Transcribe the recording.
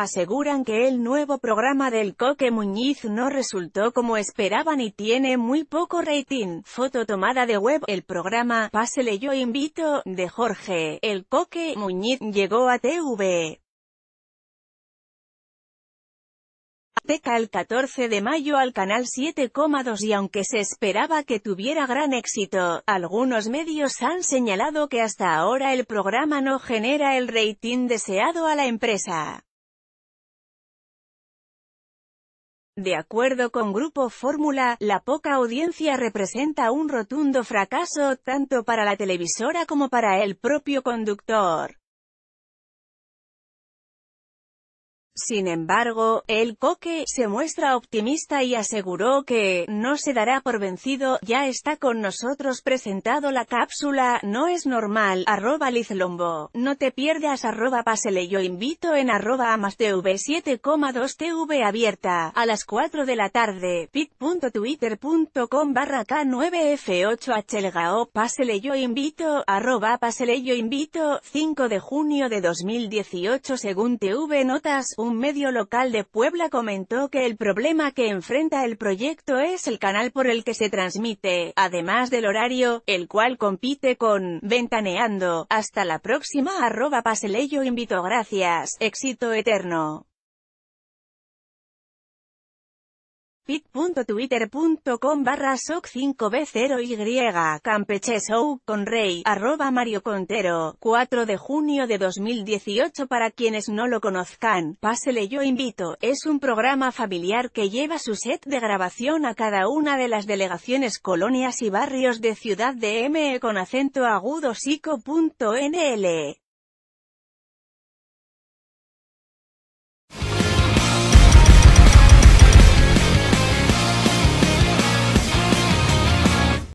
aseguran que el nuevo programa del Coque Muñiz no resultó como esperaban y tiene muy poco rating. Foto tomada de web, el programa, Pásele yo invito, de Jorge, el Coque Muñiz, llegó a TV. Apeca el 14 de mayo al canal 7,2 y aunque se esperaba que tuviera gran éxito, algunos medios han señalado que hasta ahora el programa no genera el rating deseado a la empresa. De acuerdo con Grupo Fórmula, la poca audiencia representa un rotundo fracaso tanto para la televisora como para el propio conductor. Sin embargo, el Coque se muestra optimista y aseguró que, no se dará por vencido, ya está con nosotros presentado la cápsula, no es normal, arroba Lizlombo, no te pierdas arroba pasele invito en arroba tv 7,2 tv abierta, a las 4 de la tarde, pic.twitter.com barra k9f8hlgao pasele yo invito, arroba pasele invito, 5 de junio de 2018 según TV Notas, un un medio local de Puebla comentó que el problema que enfrenta el proyecto es el canal por el que se transmite, además del horario, el cual compite con Ventaneando. Hasta la próxima arroba Paseleyo invito gracias, éxito eterno. pit.twitter.com barra soc 5b0y campeche con rey arroba mario contero 4 de junio de 2018 para quienes no lo conozcan pásele yo invito es un programa familiar que lleva su set de grabación a cada una de las delegaciones colonias y barrios de ciudad de M con acento agudo psico.nl